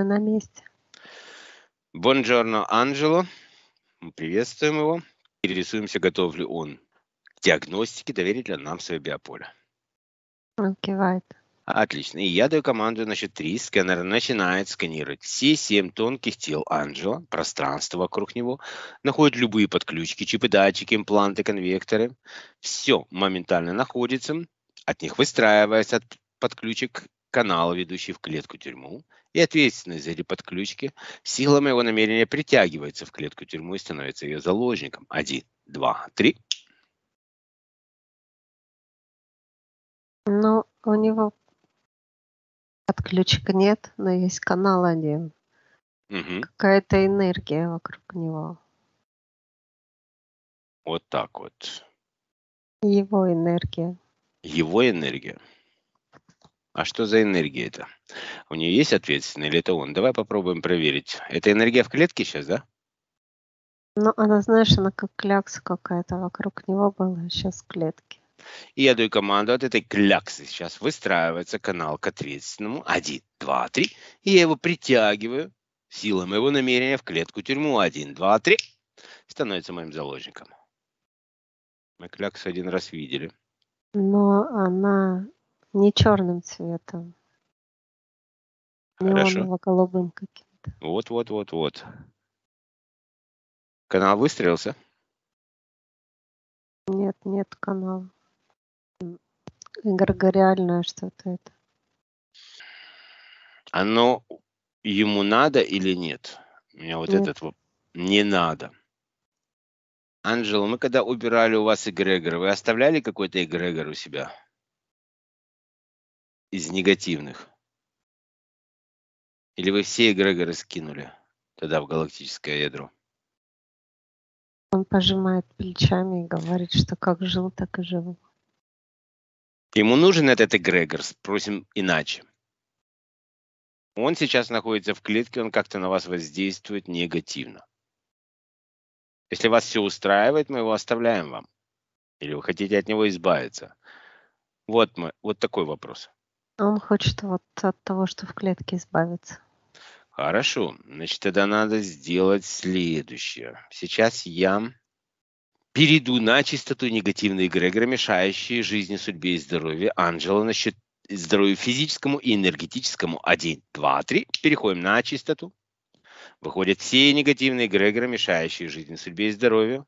мы на месте. Бонджорно, Анджело. Мы приветствуем его. Интересуемся, готов ли он к диагностике, доверить ли нам свое биополе. Он кивает. Отлично. И я даю команду на счет 3. Сканер начинает сканировать все семь тонких тел Анджела, пространство вокруг него, находит любые подключки, чипы, датчики, импланты, конвекторы. Все моментально находится, от них выстраиваясь от подключек канал, ведущий в клетку-тюрьму, и ответственность за эти подключки, сила моего намерения притягивается в клетку тюрьмы и становится ее заложником. Один, два, три. Ну, у него подключек нет, но есть канал один. Угу. Какая-то энергия вокруг него. Вот так вот. Его энергия. Его энергия. А что за энергия это? У нее есть ответственный или это он? Давай попробуем проверить. Это энергия в клетке сейчас, да? Ну, она, знаешь, она как клякса какая-то вокруг него была, сейчас в клетке. И я даю команду от этой кляксы. Сейчас выстраивается канал к ответственному. Один, два, три. И я его притягиваю силой моего намерения в клетку тюрьму. Один, два, три. Становится моим заложником. Мы кляксу один раз видели. Но она не черным цветом. Хорошо. голубым каким каким-то. Вот-вот-вот-вот. Канал выстрелился? Нет, нет канала. Эгрегориальное что-то это. Оно ему надо или нет? У меня вот нет. этот вот Не надо. Анжела, мы когда убирали у вас эгрегор, вы оставляли какой-то эгрегор у себя? из негативных? Или вы все эгрегоры скинули тогда в галактическое ядро? Он пожимает плечами и говорит, что как жил, так и живу. Ему нужен этот эгрегор, спросим иначе. Он сейчас находится в клетке, он как-то на вас воздействует негативно. Если вас все устраивает, мы его оставляем вам. Или вы хотите от него избавиться? Вот, мы, вот такой вопрос. Он хочет вот от того, что в клетке избавиться. Хорошо, значит, тогда надо сделать следующее. Сейчас я перейду на чистоту негативной эгрегора, мешающие жизни, судьбе и здоровью. Анжела значит, здоровью физическому и энергетическому. Один, два, три. Переходим на чистоту. Выходят все негативные эгрегоры, мешающие жизни, судьбе и здоровью.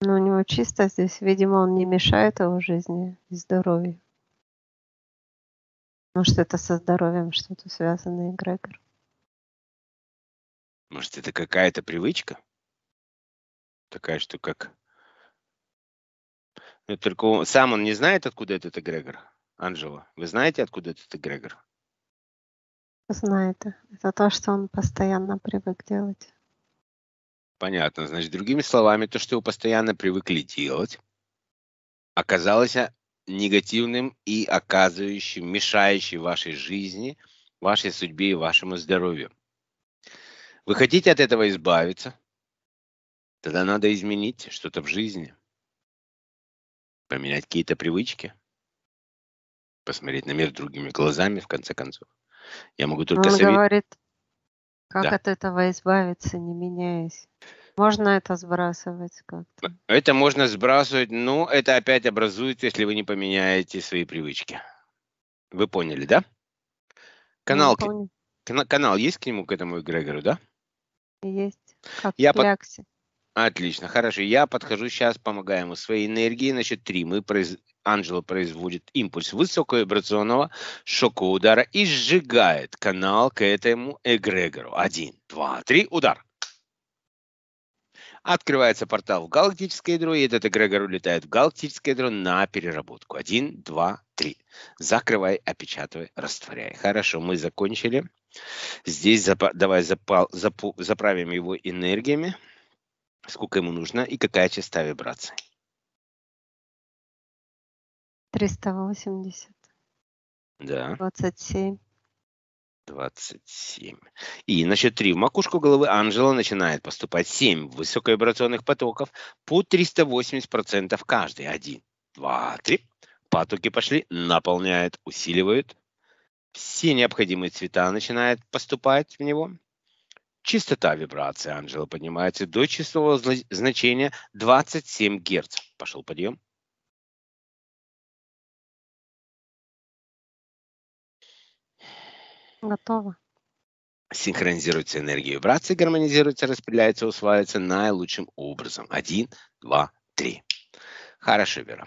Ну, у него чисто здесь, видимо, он не мешает его жизни и здоровью. Может, это со здоровьем что-то связано, эгрегор? Может, это какая-то привычка? Такая, что как... Но ну, только он, сам он не знает, откуда этот эгрегор. Анжела, вы знаете, откуда этот эгрегор? Знает. Это то, что он постоянно привык делать. Понятно. Значит, другими словами, то, что вы постоянно привыкли делать, оказалось а, негативным и оказывающим, мешающим вашей жизни, вашей судьбе и вашему здоровью. Вы хотите от этого избавиться? Тогда надо изменить что-то в жизни. Поменять какие-то привычки. Посмотреть на мир другими глазами, в конце концов. Я могу только Он ну, совет... говорит, как да. от этого избавиться, не меняясь. Можно это сбрасывать как-то? Это можно сбрасывать, но это опять образуется, если вы не поменяете свои привычки. Вы поняли, да? Канал, ну, к... канал есть к нему, к этому эгрегору, да? Есть. Как Я Под... Отлично, хорошо. Я подхожу сейчас, помогаю ему своей энергией. Значит, три. Мы произ... Анжела производит импульс высоковибрационного шока удара и сжигает канал к этому эгрегору. Один, два, три, удар. Открывается портал в галактическое ядро, и этот эгрегор улетает в галактическое ядро на переработку. Один, два, три. Закрывай, опечатывай, растворяй. Хорошо, мы закончили. Здесь зап- давай запал- запу- заправим его энергиями, сколько ему нужно и какая частота вибрации. 380. Да. 27. 27. И на счет 3 в макушку головы Анжела начинает поступать 7 высоковибрационных потоков по 380% каждый. 1, 2, 3. Потоки пошли, наполняют, усиливают. Все необходимые цвета начинают поступать в него. Частота вибрации Анжела поднимается до числового значения 27 Гц. Пошел подъем. Готово. Синхронизируется энергия вибрации, гармонизируется, распределяется, усваивается наилучшим образом. Один, два, три. Хорошо, Вера.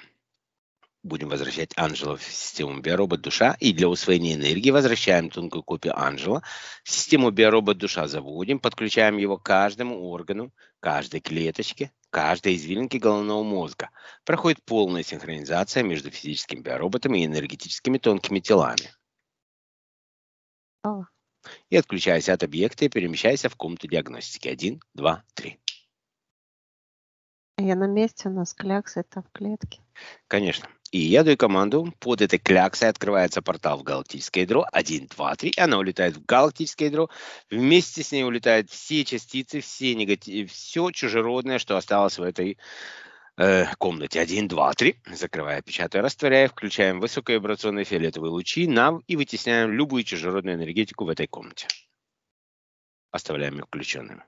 Будем возвращать Анжела в систему биоробот душа. И для усвоения энергии возвращаем тонкую копию Анжела. Систему биоробот душа заводим, подключаем его к каждому органу, каждой клеточке, каждой извилинке головного мозга. Проходит полная синхронизация между физическим биороботом и энергетическими тонкими телами. О. А. И отключаясь от объекта, перемещайся в комнату диагностики. Один, два, три. А я на месте, у нас клякса, это в клетке. Конечно. И я даю команду, под этой кляксой открывается портал в галактическое ядро. Один, два, три. Она улетает в галактическое ядро. Вместе с ней улетают все частицы, все негатив, все чужеродное, что осталось в этой э, комнате 1, 2, 3, закрывая, печатая, растворяя, включаем высоковибрационные фиолетовые лучи нам и вытесняем любую чужеродную энергетику в этой комнате. Оставляем их включенными.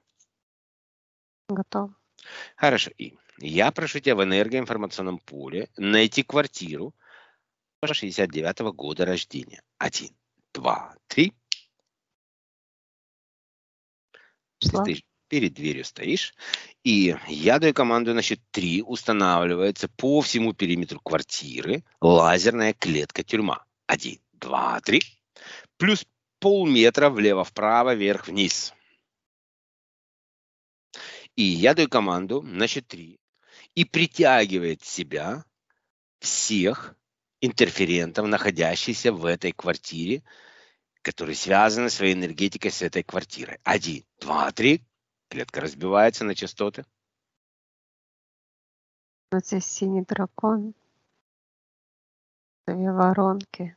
Готов. Хорошо. И я прошу тебя в энергоинформационном поле найти квартиру 69 -го года рождения. Один, два, три перед дверью стоишь, и я даю команду на счет 3, устанавливается по всему периметру квартиры лазерная клетка-тюрьма. Один, два, три. Плюс полметра влево-вправо, вверх-вниз. И я даю команду на счет 3 и притягивает себя всех интерферентов, находящихся в этой квартире, которые связаны своей энергетикой с этой квартирой. Один, два, три. Клетка разбивается на частоты. Вот здесь синий дракон. Две воронки.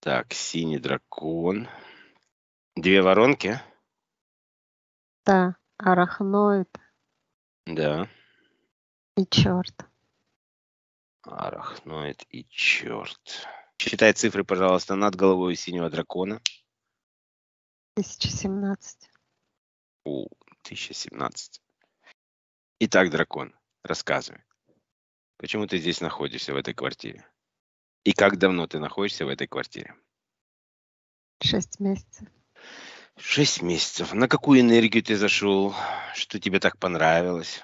Так, синий дракон. Две воронки? Да, арахноид. Да. И черт. Арахноид и черт. Считай цифры, пожалуйста, над головой синего дракона. 2017. У 1017. Итак, дракон, рассказывай. Почему ты здесь находишься, в этой квартире? И как давно ты находишься в этой квартире? Шесть месяцев. Шесть месяцев. На какую энергию ты зашел? Что тебе так понравилось?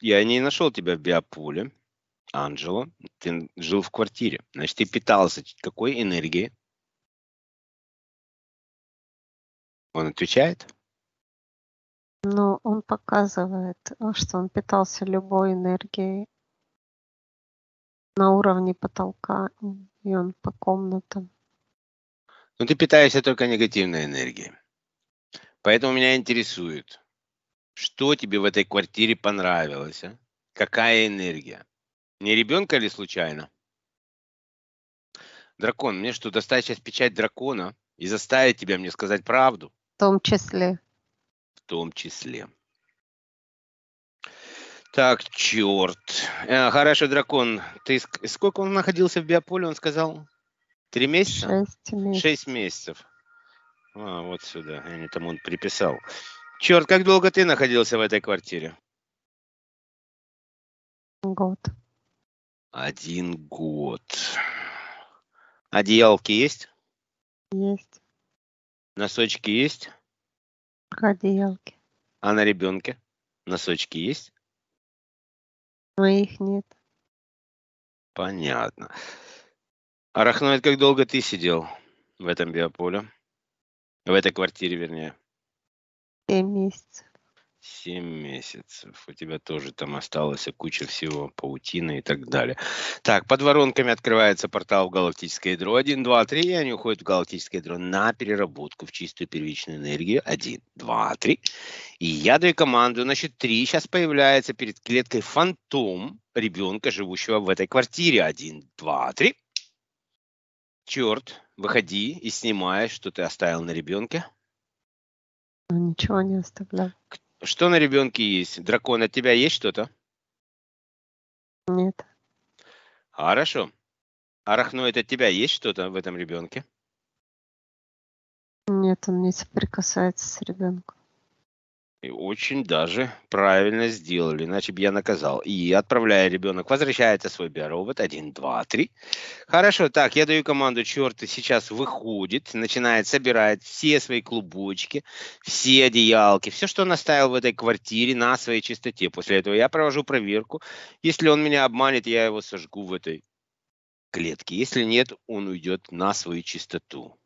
Я не нашел тебя в биопуле. Анджело, ты жил в квартире. Значит, ты питался какой энергией? Он отвечает? но он показывает, э, что он питался любой энергией на уровне потолка, и он по комнатам. Но ты питаешься только негативной энергией. Поэтому меня интересует, что тебе в этой квартире понравилось? А? Какая энергия? Не ребенка ли случайно? Дракон, мне что, достать сейчас печать дракона и заставить тебя мне сказать правду? В том числе в том числе. Так, черт. Э, хорошо, дракон, ты сколько он находился в биополе, он сказал? Три месяца? Шесть месяцев. Шесть месяцев. А, вот сюда. Я там он приписал. Черт, как долго ты находился в этой квартире? Год. Один год. Одеялки есть? Есть. Носочки есть? Проделки. А на ребенке? Носочки есть? Моих ну, нет. Понятно. Арахноид, как долго ты сидел в этом биополе? В этой квартире, вернее. Семь месяцев. 7 месяцев. У тебя тоже там осталась куча всего, паутины и так далее. Так, под воронками открывается портал в галактическое ядро 1, 2, 3, и они уходят в галактическое ядро на переработку в чистую первичную энергию 1, 2, 3. И я даю команду, значит, 3 сейчас появляется перед клеткой фантом ребенка, живущего в этой квартире 1, 2, 3. Черт, выходи и снимай, что ты оставил на ребенке. Ну, ничего не оставлял. Что на ребенке есть? Дракон, от тебя есть что-то? Нет. Хорошо. Арахноид от тебя есть что-то в этом ребенке? Нет, он не соприкасается с ребенком. Очень даже правильно сделали, иначе бы я наказал. И отправляя ребенок, возвращается свой биоробот. Один, два, три. Хорошо, так, я даю команду, черт, и сейчас выходит, начинает собирать все свои клубочки, все одеялки, все, что он оставил в этой квартире на своей чистоте. После этого я провожу проверку. Если он меня обманет, я его сожгу в этой клетке. Если нет, он уйдет на свою чистоту.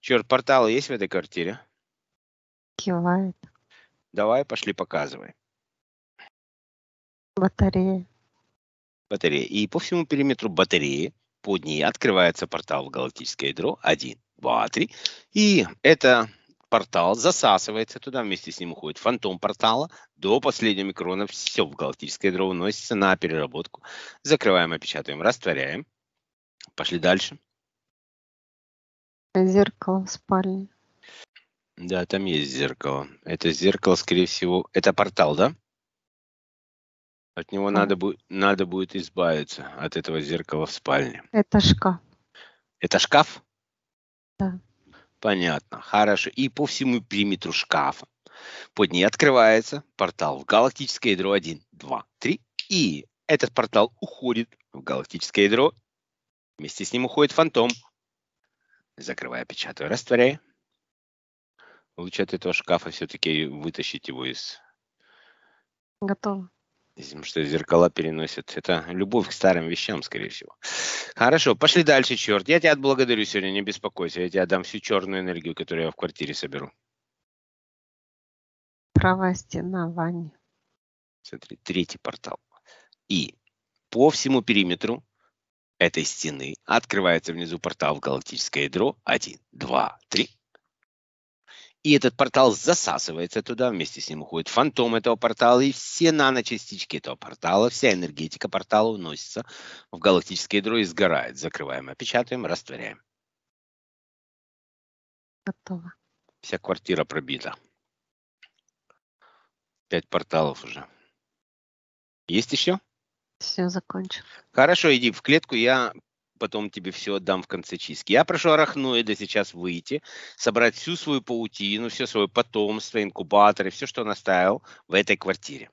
Черт, порталы есть в этой квартире? Кивает. Давай, пошли, показывай. Батарея. Батарея. И по всему периметру батареи под ней открывается портал в галактическое ядро 1, 2, 3. И это портал засасывается туда, вместе с ним уходит фантом портала. До последнего микрона все в галактическое ядро уносится на переработку. Закрываем, опечатываем, растворяем. Пошли дальше. Зеркало в спальне. Да, там есть зеркало. Это зеркало, скорее всего, это портал, да? От него а. надо, бу- надо будет избавиться от этого зеркала в спальне. Это шкаф. Это шкаф? Да. Понятно, хорошо. И по всему периметру шкафа. Под ней открывается портал в галактическое ядро 1, 2, 3. И этот портал уходит в галактическое ядро. Вместе с ним уходит фантом. Закрывая, печатаю, растворяю. Лучше от этого шкафа все-таки вытащить его из... Готово. Потому что зеркала переносят. Это любовь к старым вещам, скорее всего. Хорошо, пошли дальше, черт. Я тебя отблагодарю сегодня, не беспокойся. Я тебе отдам всю черную энергию, которую я в квартире соберу. Правая стена, Ваня. Смотри, третий портал. И по всему периметру этой стены открывается внизу портал в галактическое ядро. Один, два, три. И этот портал засасывается туда, вместе с ним уходит фантом этого портала, и все наночастички этого портала, вся энергетика портала уносится в галактическое ядро и сгорает. Закрываем, опечатываем, растворяем. Готово. Вся квартира пробита. Пять порталов уже. Есть еще? Все, закончил. Хорошо, иди в клетку, я потом тебе все отдам в конце чистки. Я прошу арахноида сейчас выйти, собрать всю свою паутину, все свое потомство, инкубаторы, все, что он оставил в этой квартире.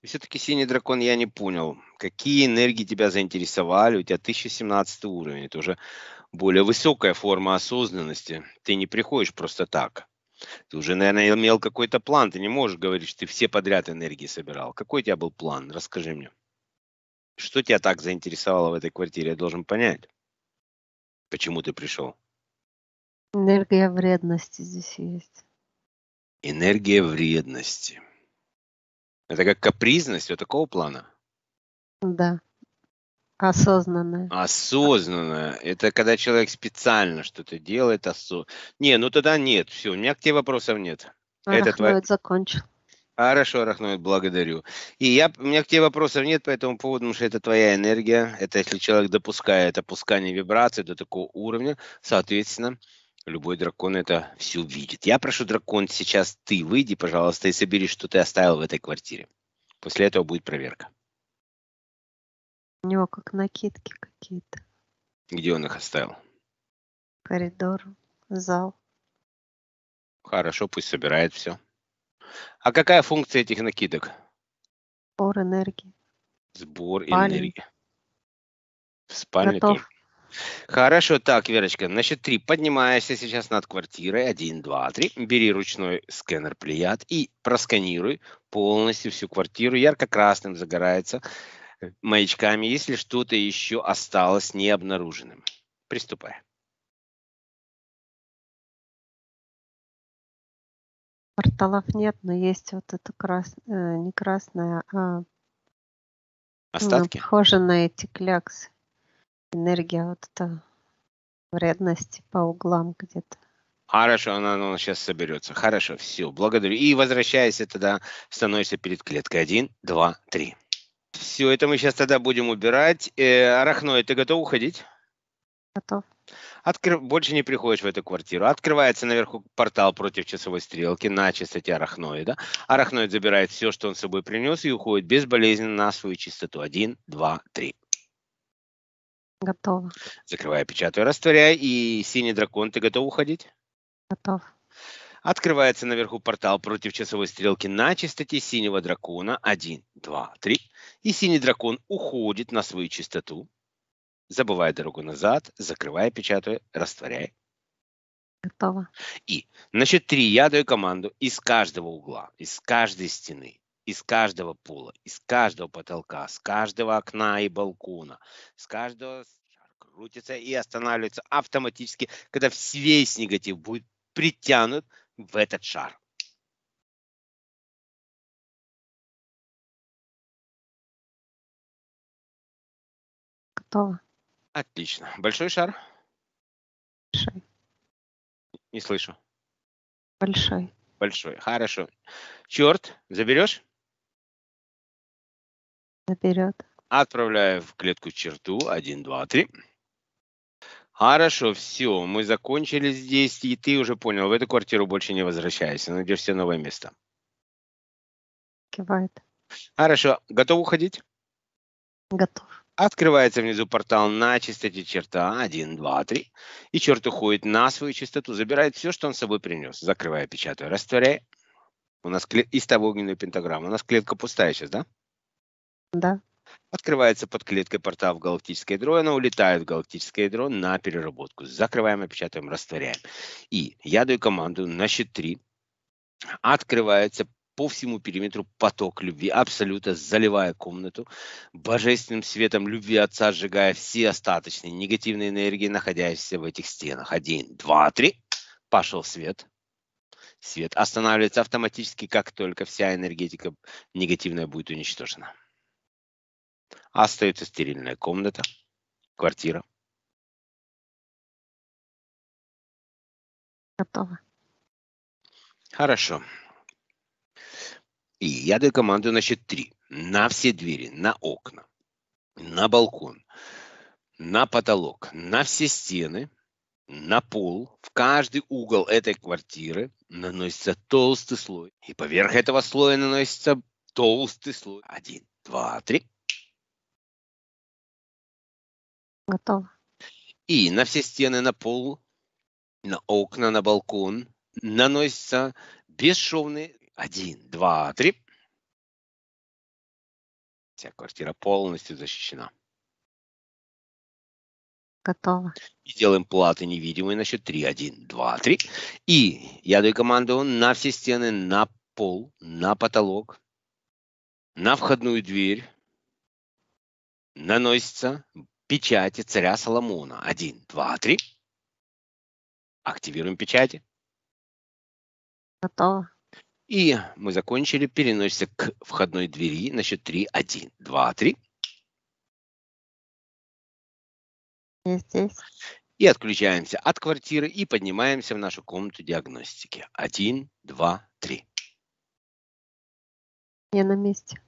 И все-таки синий дракон я не понял, какие энергии тебя заинтересовали, у тебя 1017 уровень, это уже более высокая форма осознанности. Ты не приходишь просто так. Ты уже, наверное, имел какой-то план. Ты не можешь говорить, что ты все подряд энергии собирал. Какой у тебя был план? Расскажи мне. Что тебя так заинтересовало в этой квартире? Я должен понять, почему ты пришел. Энергия вредности здесь есть. Энергия вредности. Это как капризность вот такого плана? Да. Осознанное. Осознанное. Это когда человек специально что-то делает. Осо... Не, ну тогда нет. Все, у меня к тебе вопросов нет. Арахноид твой... закончил. Хорошо, Арахноид, благодарю. И я, у меня к тебе вопросов нет по этому поводу, потому что это твоя энергия. Это если человек допускает опускание вибрации до такого уровня, соответственно, любой дракон это все видит. Я прошу, дракон, сейчас ты выйди, пожалуйста, и собери, что ты оставил в этой квартире. После этого будет проверка. У него как накидки какие-то. Где он их оставил? Коридор, зал. Хорошо, пусть собирает все. А какая функция этих накидок? Сбор энергии. Сбор Спальня. энергии. В спальне Готов. тоже. Хорошо, так, Верочка, значит счет три поднимаешься сейчас над квартирой. Один, два, три. Бери ручной сканер плеяд и просканируй полностью всю квартиру. Ярко-красным загорается маячками, если что-то еще осталось необнаруженным. Приступаем. Порталов нет, но есть вот это крас... Э, не красное, а Остатки? похоже на эти кляксы. Энергия вот эта вредности по углам где-то. Хорошо, она, она сейчас соберется. Хорошо, все, благодарю. И возвращаясь тогда, становишься перед клеткой. Один, два, три. Все, это мы сейчас тогда будем убирать. Э, Арахной, ты готов уходить? Готов. Откр... Больше не приходишь в эту квартиру. Открывается наверху портал против часовой стрелки на частоте арахноида. Арахноид забирает все, что он с собой принес, и уходит безболезненно на свою чистоту. Один, два, три. Готово. Закрывая, печатаю, растворяя. И синий дракон, ты готов уходить? Готов. Открывается наверху портал против часовой стрелки на частоте синего дракона 1, 2, 3. И синий дракон уходит на свою частоту, забывая дорогу назад, закрывая, печатая, растворяя. Готово. И на счет 3 я даю команду из каждого угла, из каждой стены, из каждого пола, из каждого потолка, с каждого окна и балкона, с каждого крутится и останавливается автоматически, когда весь негатив будет притянут в этот шар. Готово. Отлично. Большой шар? Большой. Не слышу. Большой. Большой. Хорошо. Черт, заберешь? Заберет. Отправляю в клетку черту. Один, два, три. Хорошо, все, мы закончили здесь, и ты уже понял, в эту квартиру больше не возвращаешься, найдешь ну, себе новое место. Кивает. Хорошо, готов уходить? Готов. Открывается внизу портал на чистоте черта. Один, два, три. И черт уходит на свою чистоту, забирает все, что он с собой принес. Закрывая, печатаю, растворяя. У нас клет... из того огненную пентаграмму. У нас клетка пустая сейчас, да? Да. Открывается под клеткой портал в галактическое ядро, и она улетает в галактическое ядро на переработку. Закрываем, опечатываем, растворяем. И я даю команду на счет 3. Открывается по всему периметру поток любви, абсолютно заливая комнату, божественным светом любви Отца сжигая все остаточные негативные энергии, находящиеся в этих стенах. Один, два, три. Пошел свет. Свет останавливается автоматически, как только вся энергетика негативная будет уничтожена остается стерильная комната, квартира. Готово. Хорошо. И я даю команду значит, три. На все двери, на окна, на балкон, на потолок, на все стены, на пол, в каждый угол этой квартиры наносится толстый слой. И поверх этого слоя наносится толстый слой. Один, два, три. Готово. И на все стены, на пол, на окна, на балкон наносится бесшовный... Один, два, три. Вся квартира полностью защищена. Готово. И делаем платы невидимые на счет три, один, два, три. И я даю команду на все стены, на пол, на потолок, на входную дверь. Наносится печати царя Соломона. Один, два, три. Активируем печати. Готово. И мы закончили. Переносимся к входной двери на счет 3. 1, 2, 3. И отключаемся от квартиры и поднимаемся в нашу комнату диагностики. один два три Я на месте.